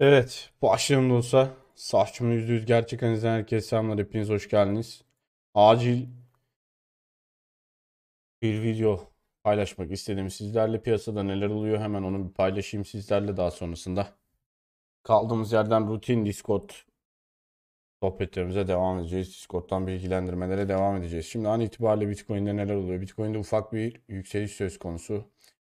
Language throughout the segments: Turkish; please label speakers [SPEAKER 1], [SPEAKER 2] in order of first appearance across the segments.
[SPEAKER 1] Evet, bu aşırı olsa sahçımın %100 gerçek analizden herkese selamlar. Hepiniz hoş geldiniz. Acil bir video paylaşmak istedim sizlerle. Piyasada neler oluyor hemen onu bir paylaşayım sizlerle daha sonrasında. Kaldığımız yerden rutin Discord sohbetlerimize devam edeceğiz. Discord'dan bilgilendirmelere devam edeceğiz. Şimdi an itibariyle Bitcoin'de neler oluyor? Bitcoin'de ufak bir yükseliş söz konusu.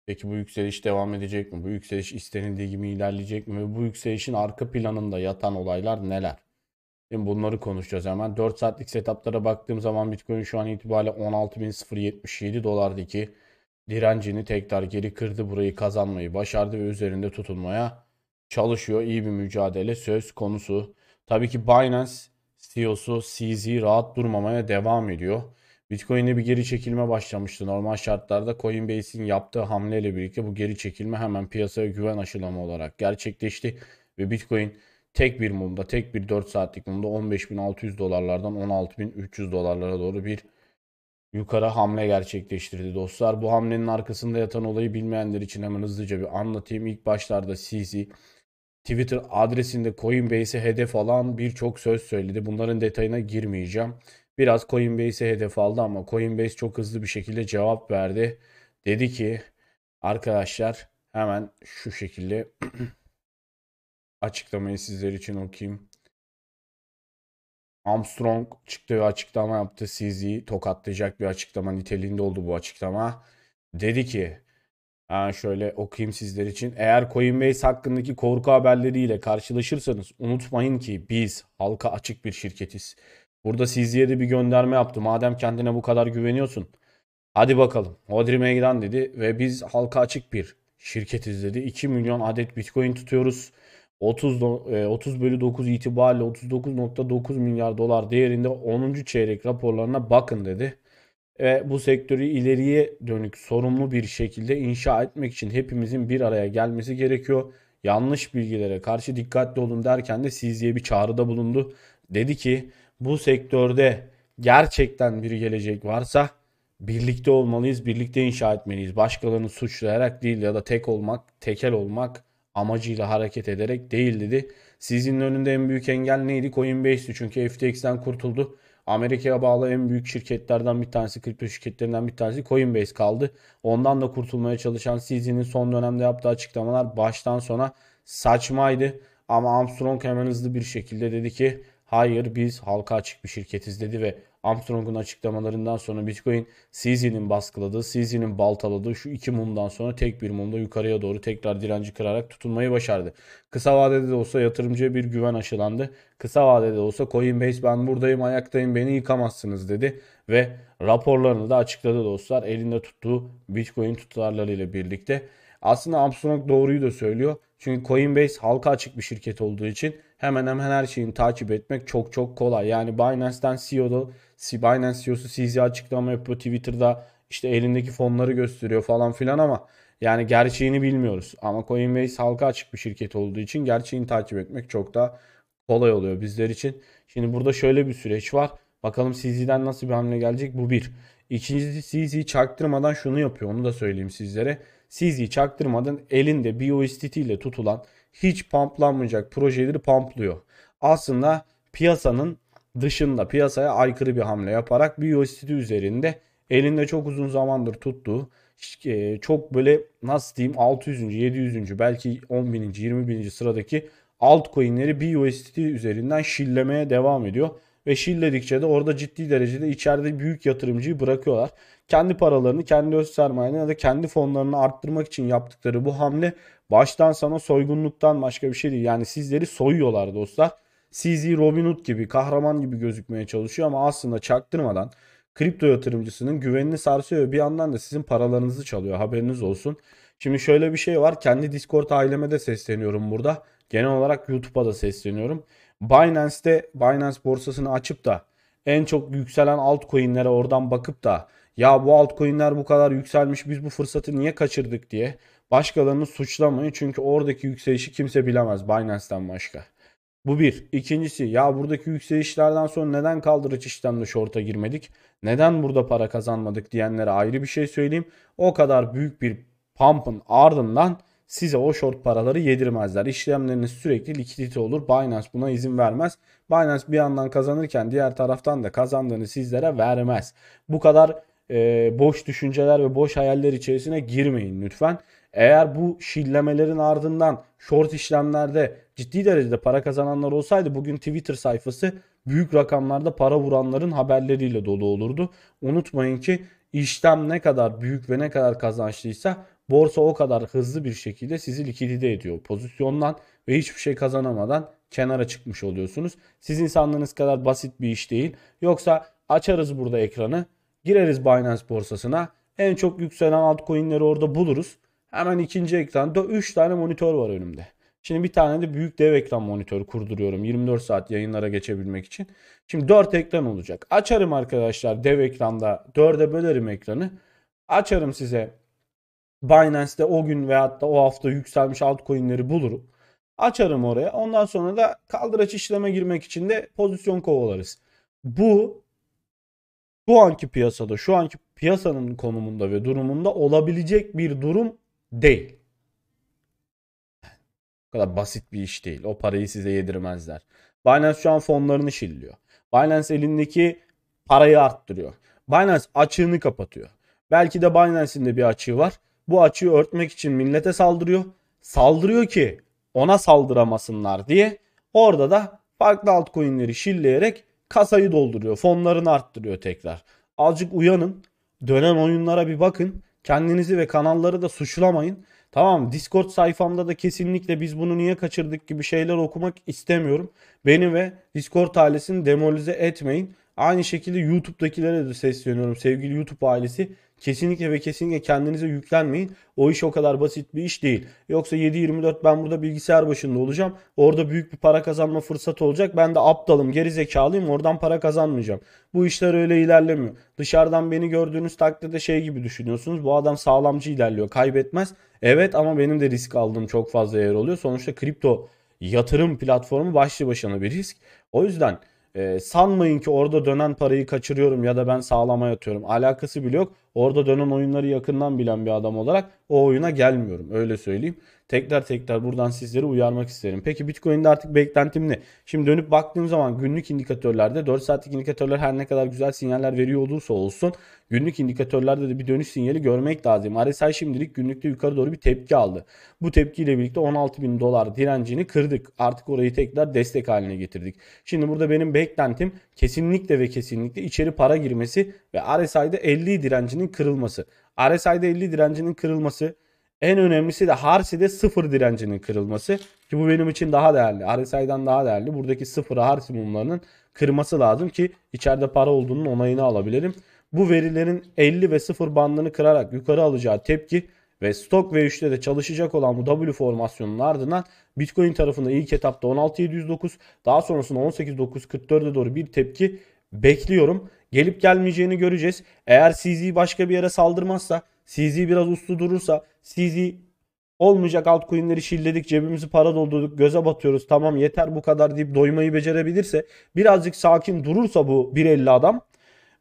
[SPEAKER 1] Peki bu yükseliş devam edecek mi? Bu yükseliş istenildiği gibi ilerleyecek mi? bu yükselişin arka planında yatan olaylar neler? Şimdi bunları konuşacağız hemen. 4 saatlik setuplara baktığım zaman Bitcoin şu an itibariyle 16.077 dolardaki direncini tekrar geri kırdı. Burayı kazanmayı başardı ve üzerinde tutulmaya çalışıyor. İyi bir mücadele söz konusu. Tabii ki Binance CEO'su CZ rahat durmamaya devam ediyor. Bitcoin'e bir geri çekilme başlamıştı. Normal şartlarda Coinbase'in yaptığı hamleyle birlikte bu geri çekilme hemen piyasaya güven aşılama olarak gerçekleşti. Ve Bitcoin tek bir mumda, tek bir 4 saatlik mumda 15.600 dolarlardan 16.300 dolarlara doğru bir yukarı hamle gerçekleştirdi dostlar. Bu hamlenin arkasında yatan olayı bilmeyenler için hemen hızlıca bir anlatayım. İlk başlarda CZ Twitter adresinde Coinbase'e hedef alan birçok söz söyledi. Bunların detayına girmeyeceğim. Biraz Coinbase'e hedef aldı ama Coinbase çok hızlı bir şekilde cevap verdi. Dedi ki arkadaşlar hemen şu şekilde açıklamayı sizler için okuyayım. Armstrong çıktı ve açıklama yaptı. CZ'yi tokatlayacak bir açıklama niteliğinde oldu bu açıklama. Dedi ki yani şöyle okuyayım sizler için. Eğer Coinbase hakkındaki korku haberleriyle karşılaşırsanız unutmayın ki biz halka açık bir şirketiz. Burada CZ'ye de bir gönderme yaptı. Madem kendine bu kadar güveniyorsun. Hadi bakalım. Hodri meydan dedi ve biz halka açık bir şirketiz dedi. 2 milyon adet bitcoin tutuyoruz. 30, 30 e, bölü 9 itibariyle 39.9 milyar dolar değerinde 10. çeyrek raporlarına bakın dedi. Ve bu sektörü ileriye dönük sorumlu bir şekilde inşa etmek için hepimizin bir araya gelmesi gerekiyor. Yanlış bilgilere karşı dikkatli olun derken de CZ'ye bir çağrıda bulundu. Dedi ki bu sektörde gerçekten bir gelecek varsa birlikte olmalıyız, birlikte inşa etmeliyiz. Başkalarını suçlayarak değil ya da tek olmak, tekel olmak amacıyla hareket ederek değil dedi. Sizin önünde en büyük engel neydi? Coinbase'ti çünkü FTX'den kurtuldu. Amerika'ya bağlı en büyük şirketlerden bir tanesi, kripto şirketlerinden bir tanesi Coinbase kaldı. Ondan da kurtulmaya çalışan CZ'nin son dönemde yaptığı açıklamalar baştan sona saçmaydı. Ama Armstrong hemen hızlı bir şekilde dedi ki hayır biz halka açık bir şirketiz dedi ve Armstrong'un açıklamalarından sonra Bitcoin CZ'nin baskıladığı, CZ'nin baltaladığı şu iki mumdan sonra tek bir mumda yukarıya doğru tekrar direnci kırarak tutunmayı başardı. Kısa vadede de olsa yatırımcıya bir güven aşılandı. Kısa vadede de olsa Coinbase ben buradayım ayaktayım beni yıkamazsınız dedi ve raporlarını da açıkladı dostlar elinde tuttuğu Bitcoin tutarlarıyla birlikte. Aslında Armstrong doğruyu da söylüyor. Çünkü Coinbase halka açık bir şirket olduğu için hemen hemen her şeyini takip etmek çok çok kolay. Yani Binance'den CEO'da Binance CEO'su CZ açıklama yapıyor Twitter'da işte elindeki fonları gösteriyor falan filan ama yani gerçeğini bilmiyoruz. Ama Coinbase halka açık bir şirket olduğu için gerçeğini takip etmek çok da kolay oluyor bizler için. Şimdi burada şöyle bir süreç var. Bakalım CZ'den nasıl bir hamle gelecek bu bir. İkincisi CZ çaktırmadan şunu yapıyor onu da söyleyeyim sizlere. CZ çaktırmadan elinde BUSDT ile tutulan hiç pamplanmayacak projeleri pamplıyor. Aslında piyasanın dışında piyasaya aykırı bir hamle yaparak bir USDT üzerinde elinde çok uzun zamandır tuttuğu e, çok böyle nasıl diyeyim 600. 700. belki 10 bininci sıradaki altcoin'leri bir USDT üzerinden şillemeye devam ediyor. Ve şilledikçe de orada ciddi derecede içeride büyük yatırımcıyı bırakıyorlar. Kendi paralarını, kendi öz sermayelerini ya da kendi fonlarını arttırmak için yaptıkları bu hamle baştan sana soygunluktan başka bir şey değil. Yani sizleri soyuyorlar dostlar. CZ Robin Hood gibi kahraman gibi gözükmeye çalışıyor ama aslında çaktırmadan kripto yatırımcısının güvenini sarsıyor bir yandan da sizin paralarınızı çalıyor haberiniz olsun. Şimdi şöyle bir şey var kendi Discord aileme de sesleniyorum burada. Genel olarak YouTube'a da sesleniyorum. Binance'te Binance borsasını açıp da en çok yükselen altcoin'lere oradan bakıp da ya bu altcoin'ler bu kadar yükselmiş biz bu fırsatı niye kaçırdık diye başkalarını suçlamayın. Çünkü oradaki yükselişi kimse bilemez Binance'den başka. Bu bir. İkincisi ya buradaki yükselişlerden sonra neden kaldırıç işlemle şorta girmedik? Neden burada para kazanmadık diyenlere ayrı bir şey söyleyeyim. O kadar büyük bir pump'ın ardından size o short paraları yedirmezler. İşlemleriniz sürekli likidite olur. Binance buna izin vermez. Binance bir yandan kazanırken diğer taraftan da kazandığını sizlere vermez. Bu kadar e, boş düşünceler ve boş hayaller içerisine girmeyin lütfen. Eğer bu şillemelerin ardından short işlemlerde ciddi derecede para kazananlar olsaydı bugün Twitter sayfası büyük rakamlarda para vuranların haberleriyle dolu olurdu. Unutmayın ki işlem ne kadar büyük ve ne kadar kazançlıysa borsa o kadar hızlı bir şekilde sizi likidite ediyor pozisyondan ve hiçbir şey kazanamadan kenara çıkmış oluyorsunuz. Siz insanlığınız kadar basit bir iş değil. Yoksa açarız burada ekranı, gireriz Binance borsasına, en çok yükselen altcoin'leri orada buluruz. Hemen ikinci ekran, 3 tane monitör var önümde. Şimdi bir tane de büyük dev ekran monitörü kurduruyorum 24 saat yayınlara geçebilmek için. Şimdi 4 ekran olacak. Açarım arkadaşlar dev ekranda 4'e bölerim ekranı. Açarım size Binance'te o gün veyahut da o hafta yükselmiş altcoin'leri bulurum. Açarım oraya. Ondan sonra da kaldıraç işleme girmek için de pozisyon kovalarız. Bu şu anki piyasada, şu anki piyasanın konumunda ve durumunda olabilecek bir durum Değil. O kadar basit bir iş değil. O parayı size yedirmezler. Binance şu an fonlarını şilliyor. Binance elindeki parayı arttırıyor. Binance açığını kapatıyor. Belki de Binance'in de bir açığı var. Bu açığı örtmek için millete saldırıyor. Saldırıyor ki ona saldıramasınlar diye. Orada da farklı altcoin'leri şilleyerek kasayı dolduruyor. Fonlarını arttırıyor tekrar. Azıcık uyanın. Dönen oyunlara bir bakın. Kendinizi ve kanalları da suçlamayın. Tamam Discord sayfamda da kesinlikle biz bunu niye kaçırdık gibi şeyler okumak istemiyorum. Beni ve Discord ailesini demolize etmeyin. Aynı şekilde YouTube'dakilere de sesleniyorum sevgili YouTube ailesi. Kesinlikle ve kesinlikle kendinize yüklenmeyin. O iş o kadar basit bir iş değil. Yoksa 7-24 ben burada bilgisayar başında olacağım. Orada büyük bir para kazanma fırsatı olacak. Ben de aptalım, gerizekalıyım. Oradan para kazanmayacağım. Bu işler öyle ilerlemiyor. Dışarıdan beni gördüğünüz takdirde şey gibi düşünüyorsunuz. Bu adam sağlamcı ilerliyor, kaybetmez. Evet ama benim de risk aldığım çok fazla yer oluyor. Sonuçta kripto yatırım platformu başlı başına bir risk. O yüzden e, sanmayın ki orada dönen parayı kaçırıyorum ya da ben sağlama yatıyorum. Alakası bile yok. Orada dönen oyunları yakından bilen bir adam olarak o oyuna gelmiyorum. Öyle söyleyeyim tekrar tekrar buradan sizleri uyarmak isterim. Peki Bitcoin'de artık beklentim ne? Şimdi dönüp baktığım zaman günlük indikatörlerde 4 saatlik indikatörler her ne kadar güzel sinyaller veriyor olursa olsun günlük indikatörlerde de bir dönüş sinyali görmek lazım. RSI şimdilik günlükte yukarı doğru bir tepki aldı. Bu tepkiyle birlikte 16 bin dolar direncini kırdık. Artık orayı tekrar destek haline getirdik. Şimdi burada benim beklentim kesinlikle ve kesinlikle içeri para girmesi ve RSI'de 50 direncinin kırılması. RSI'de 50 direncinin kırılması en önemlisi de Harsi'de sıfır direncinin kırılması. Ki bu benim için daha değerli. RSI'den daha değerli. Buradaki sıfır Harsi mumlarının kırması lazım ki içeride para olduğunun onayını alabilirim. Bu verilerin 50 ve 0 bandını kırarak yukarı alacağı tepki ve stok V3'te de çalışacak olan bu W formasyonunun ardından Bitcoin tarafında ilk etapta 16709 daha sonrasında 18944'e doğru bir tepki bekliyorum. Gelip gelmeyeceğini göreceğiz. Eğer CZ başka bir yere saldırmazsa CZ biraz uslu durursa CZ olmayacak altcoin'leri şilledik cebimizi para doldurduk göze batıyoruz tamam yeter bu kadar deyip doymayı becerebilirse birazcık sakin durursa bu 1.50 adam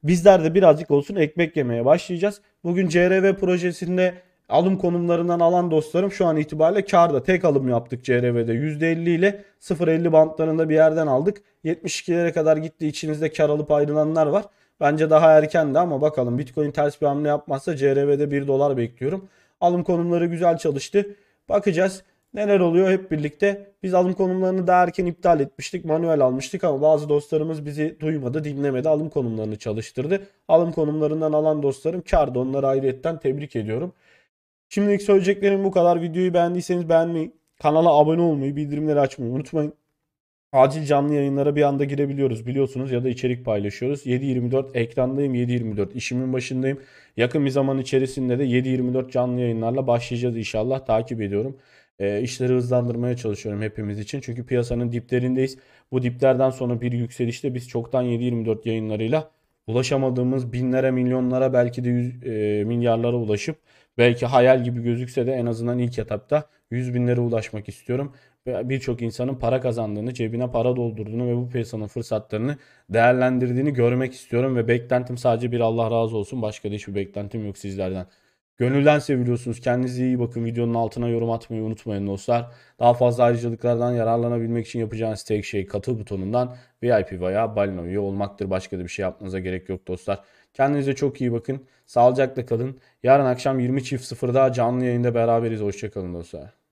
[SPEAKER 1] bizler de birazcık olsun ekmek yemeye başlayacağız. Bugün CRV projesinde alım konumlarından alan dostlarım şu an itibariyle karda tek alım yaptık CRV'de %50 ile 0.50 bantlarında bir yerden aldık. 72'lere kadar gitti içinizde kar alıp ayrılanlar var. Bence daha erkendi ama bakalım Bitcoin ters bir hamle yapmazsa CRV'de 1 dolar bekliyorum. Alım konumları güzel çalıştı. Bakacağız neler oluyor hep birlikte. Biz alım konumlarını daha erken iptal etmiştik. Manuel almıştık ama bazı dostlarımız bizi duymadı, dinlemedi. Alım konumlarını çalıştırdı. Alım konumlarından alan dostlarım kardı. Onları ayrıyetten tebrik ediyorum. Şimdilik söyleyeceklerim bu kadar. Videoyu beğendiyseniz beğenmeyi, kanala abone olmayı, bildirimleri açmayı unutmayın acil canlı yayınlara bir anda girebiliyoruz biliyorsunuz ya da içerik paylaşıyoruz. 7-24 ekrandayım 7-24 işimin başındayım. Yakın bir zaman içerisinde de 7-24 canlı yayınlarla başlayacağız inşallah takip ediyorum. E, işleri hızlandırmaya çalışıyorum hepimiz için. Çünkü piyasanın diplerindeyiz. Bu diplerden sonra bir yükselişte biz çoktan 7-24 yayınlarıyla ulaşamadığımız binlere, milyonlara belki de yüz, e, milyarlara ulaşıp belki hayal gibi gözükse de en azından ilk etapta 100 binlere ulaşmak istiyorum ve birçok insanın para kazandığını, cebine para doldurduğunu ve bu piyasanın fırsatlarını değerlendirdiğini görmek istiyorum ve beklentim sadece bir Allah razı olsun. Başka da hiçbir beklentim yok sizlerden. Gönülden seviliyorsunuz. Kendinize iyi bakın. Videonun altına yorum atmayı unutmayın dostlar. Daha fazla ayrıcalıklardan yararlanabilmek için yapacağınız tek şey katıl butonundan VIP veya balino üye olmaktır. Başka da bir şey yapmanıza gerek yok dostlar. Kendinize çok iyi bakın. Sağlıcakla kalın. Yarın akşam 20.00'da canlı yayında beraberiz. Hoşçakalın dostlar.